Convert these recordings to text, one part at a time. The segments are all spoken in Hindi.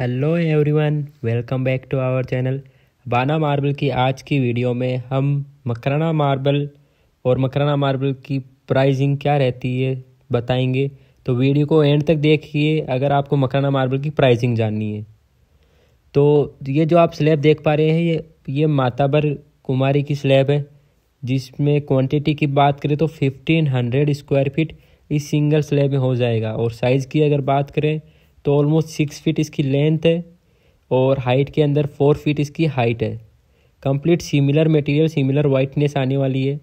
hello everyone welcome back to our channel Bana marble की आज की वीडियो में हम मकराना मार्बल और मकराना मार्बल की प्राइजिंग क्या रहती है बताएंगे तो वीडियो को एंड तक देखिए अगर आपको मकराना मार्बल की प्राइजिंग जाननी है तो ये जो आप स्लैब देख पा रहे हैं ये ये माताबर कुमारी की स्लैब है जिसमें क्वांटिटी की बात करें तो फिफ्टीन हंड्रेड स्क्वायर फीट इस सिंगल स्लैब में हो जाएगा और साइज़ की अगर बात करें तो ऑलमोस्ट सिक्स फीट इसकी लेंथ है और हाइट के अंदर फोर फीट इसकी हाइट है complete similar material similar whiteness आने वाली है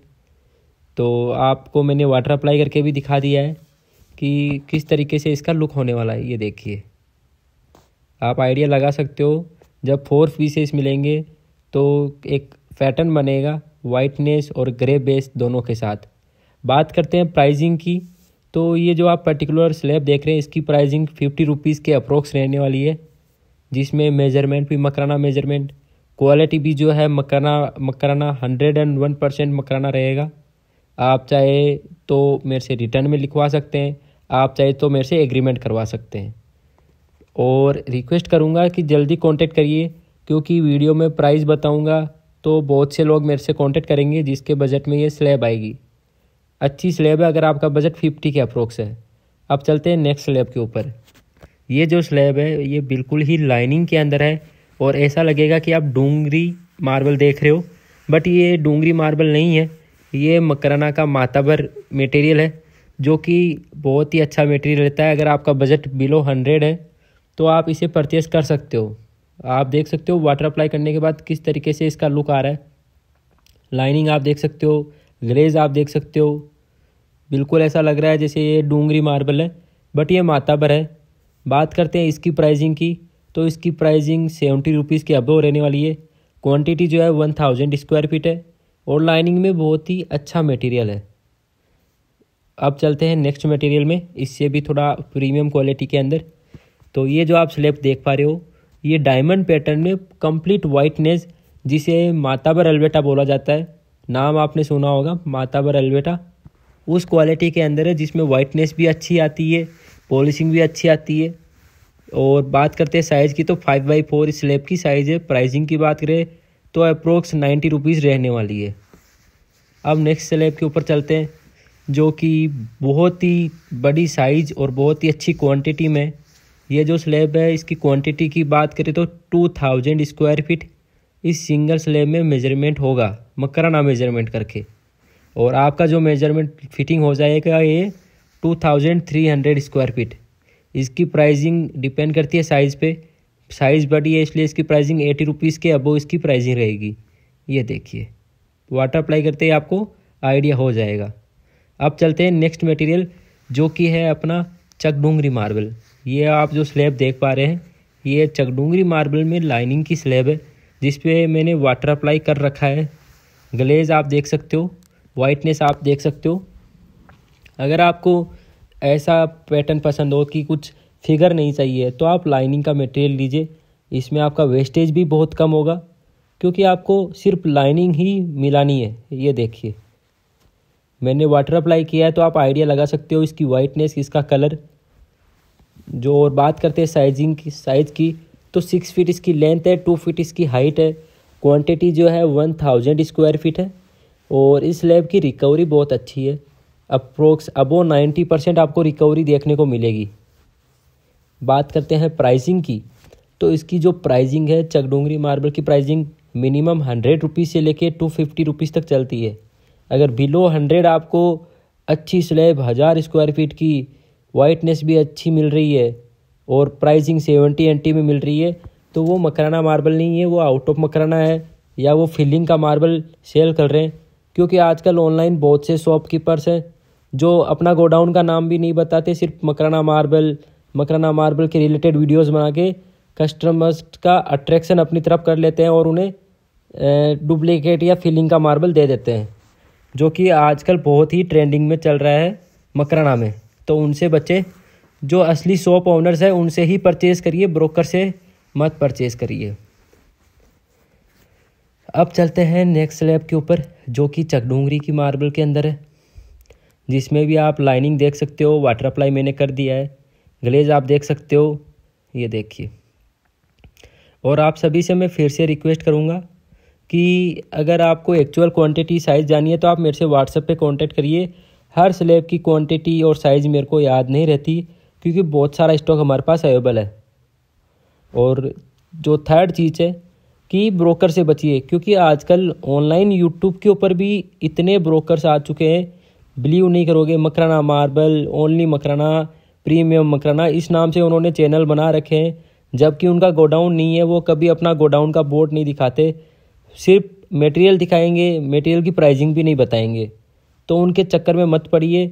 तो आपको मैंने वाटर अप्लाई करके भी दिखा दिया है कि किस तरीके से इसका लुक होने वाला है ये देखिए आप आइडिया लगा सकते हो जब फोर पीसेस मिलेंगे तो एक पैटर्न बनेगा वाइटनेस और ग्रे बेस दोनों के साथ बात करते हैं प्राइजिंग की तो ये जो आप पर्टिकुलर स्लैब देख रहे हैं इसकी प्राइसिंग फिफ्टी रुपीज़ के अप्रोक्स रहने वाली है जिसमें मेजरमेंट भी मकराना मेजरमेंट क्वालिटी भी जो है Makrana Makrana hundred and one percent Makrana रहेगा आप चाहे तो मेरे से रिटर्न में लिखवा सकते हैं आप चाहे तो मेरे से एग्रीमेंट करवा सकते हैं और रिक्वेस्ट करूँगा कि जल्दी कॉन्टेक्ट करिए क्योंकि वीडियो में प्राइस बताऊँगा तो बहुत से लोग मेरे से कॉन्टेक्ट करेंगे जिसके बजट में ये स्लैब आएगी अच्छी स्लेब है अगर आपका बजट फिफ्टी के अप्रोक्स है अब चलते हैं नेक्स्ट स्लेब के ऊपर ये जो स्लेब है ये बिल्कुल ही लाइनिंग के अंदर है और ऐसा लगेगा कि आप डूंगरी मार्बल देख रहे हो बट ये डूंगरी मार्बल नहीं है ये मकराना का माताबर मटेरियल है जो कि बहुत ही अच्छा मटेरियल रहता है अगर आपका बजट बिलो हंड्रेड है तो आप इसे परचेस कर सकते हो आप देख सकते हो वाटर अप्लाई करने के बाद किस तरीके से इसका लुक आ रहा है लाइनिंग आप देख सकते हो ग्रेज़ आप देख सकते हो बिल्कुल ऐसा लग रहा है जैसे ये डूंगरी मार्बल है बट ये माताबर है बात करते हैं इसकी प्राइजिंग की तो इसकी प्राइजिंग सेवेंटी रुपीज़ के अबो रहने वाली है क्वान्टिटी जो है वन थाउजेंड स्क्वायर फीट है और लाइनिंग में बहुत ही अच्छा मटेरियल है अब चलते हैं नेक्स्ट मटेरियल में इससे भी थोड़ा प्रीमियम क्वालिटी के अंदर तो ये जो आप स्लेब देख पा रहे हो ये डायमंड पैटर्न में कंप्लीट वाइटनेस जिसे माताबर एल्वेटा बोला जाता है नाम आपने सुना होगा माताबर एल्वेटा उस क्वालिटी के अंदर है जिसमें वाइटनेस भी अच्छी आती है पॉलिशिंग भी अच्छी आती है और बात करते हैं साइज़ की तो फाइव बाई फोर स्लेब की साइज़ है प्राइसिंग की बात करें तो अप्रोक्स नाइन्टी रुपीज़ रहने वाली है अब नेक्स्ट स्लेब के ऊपर चलते हैं जो कि बहुत ही बड़ी साइज़ और बहुत ही अच्छी क्वांटिटी में ये जो स्लेब है इसकी क्वांटिटी की बात करें तो टू थाउजेंड स्क्वायर फिट इस सिंगल स्लेब में मेजरमेंट होगा मकराना मेजरमेंट करके और आपका जो मेजरमेंट फिटिंग हो जाएगा ये two thousand three hundred square feet इसकी प्राइजिंग डिपेंड करती है साइज़ पे साइज़ बड़ी है इसलिए इसकी प्राइजिंग एटी रुपीज़ के अबो इसकी प्राइजिंग रहेगी ये देखिए वाटर अप्लाई करते ही आपको आइडिया हो जाएगा अब चलते हैं नेक्स्ट मटेरियल जो कि है अपना चकडूंगरी मार्बल ये आप जो स्लेब देख पा रहे हैं ये चकडूंगरी मार्बल में लाइनिंग की स्लेब है जिसपे मैंने वाटर अप्लाई कर रखा है ग्लेज आप देख सकते हो वाइटनेस आप देख सकते हो अगर आपको ऐसा पैटर्न पसंद हो कि कुछ फिगर नहीं चाहिए तो आप लाइनिंग का मटेरियल लीजिए इसमें आपका वेस्टेज भी बहुत कम होगा क्योंकि आपको सिर्फ लाइनिंग ही मिलानी है ये देखिए मैंने वाटर अप्लाई किया है तो आप आइडिया लगा सकते हो इसकी वाइटनेस इसका कलर जो और बात करते हैं साइजिंग की साइज़ की तो सिक्स फीट इसकी लेंथ है टू फीट इसकी हाइट है क्वांटिटी जो है वन थाउजेंड स्क्वायर फीट है और इस लैब की रिकवरी बहुत अच्छी है अप्रोक्स अबो नाइन्टी परसेंट आपको रिकवरी देखने को मिलेगी बात करते हैं प्राइसिंग की तो इसकी जो प्राइजिंग है चकडोंगरी मार्बल की प्राइजिंग मिनिमम हंड्रेड रुपीज़ से लेके टू फिफ्टी रुपीज़ तक चलती है अगर बिलो हंड्रेड आपको अच्छी स्लैब हज़ार स्क्वायर फीट की वाइटनेस भी अच्छी मिल रही है और प्राइसिंग सेवेंटी एंटी में मिल रही है तो वो मकराना मार्बल नहीं है वो आउट ऑफ मकराना है या वो फिलिंग का मार्बल सेल कर रहे हैं क्योंकि आजकल ऑनलाइन बहुत से शॉपकीपर्स हैं जो अपना गोडाउन का नाम भी नहीं बताते सिर्फ मकराना मार्बल मकराना मार्बल के रिलेटेड वीडियोस बना के कस्टमर्स का अट्रैक्शन अपनी तरफ कर लेते हैं और उन्हें डुप्लीकेट या फिलिंग का मार्बल दे देते हैं जो कि आजकल बहुत ही ट्रेंडिंग में चल रहा है मकराना में तो उनसे बच्चे जो असली शॉप ओनर्स हैं उनसे ही परचेज़ करिए ब्रोकर से मत परचेज़ करिए अब चलते हैं नेक्स्ट स्लैब के ऊपर जो कि चकडूंगरी की मार्बल के अंदर है जिसमें भी आप लाइनिंग देख सकते हो वाटर अप्लाई मैंने कर दिया है ग्लेज आप देख सकते हो ये देखिए और आप सभी से मैं फिर से रिक्वेस्ट करूँगा कि अगर आपको एक्चुअल क्वांटिटी साइज़ जानी है तो आप मेरे से व्हाट्सएप पे कांटेक्ट करिए हर स्लेब की क्वांटिटी और साइज़ मेरे को याद नहीं रहती क्योंकि बहुत सारा स्टॉक हमारे पास अवेलेबल है और जो थर्ड चीज़ है कि ब्रोकर से बचिए क्योंकि आजकल ऑनलाइन यूट्यूब के ऊपर भी इतने ब्रोकर्स आ चुके हैं बिलीव नहीं करोगे Makrana marble only Makrana premium Makrana इस नाम से उन्होंने चैनल बना रखे हैं जबकि उनका गोडाउन नहीं है वो कभी अपना गोडाउन का बोर्ड नहीं दिखाते सिर्फ मटेरियल दिखाएंगे मटेरियल की प्राइजिंग भी नहीं बताएंगे तो उनके चक्कर में मत पड़िए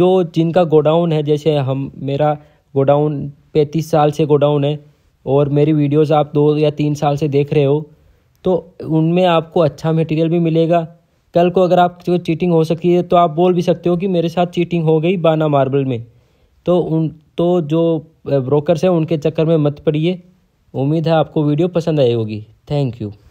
जो जिनका गोडाउन है जैसे हम मेरा गोडाउन पैंतीस साल से गोडाउन है और मेरी वीडियोस आप दो या तीन साल से देख रहे हो तो उनमें आपको अच्छा मटेरियल भी मिलेगा कल को अगर आप जो चीटिंग हो सकती है तो आप बोल भी सकते हो कि मेरे साथ चीटिंग हो गई बाना मार्बल में तो उन तो जो ब्रोकर्स eh, हैं उनके चक्कर में मत पड़िए उम्मीद है आपको वीडियो पसंद आई होगी थैंक यू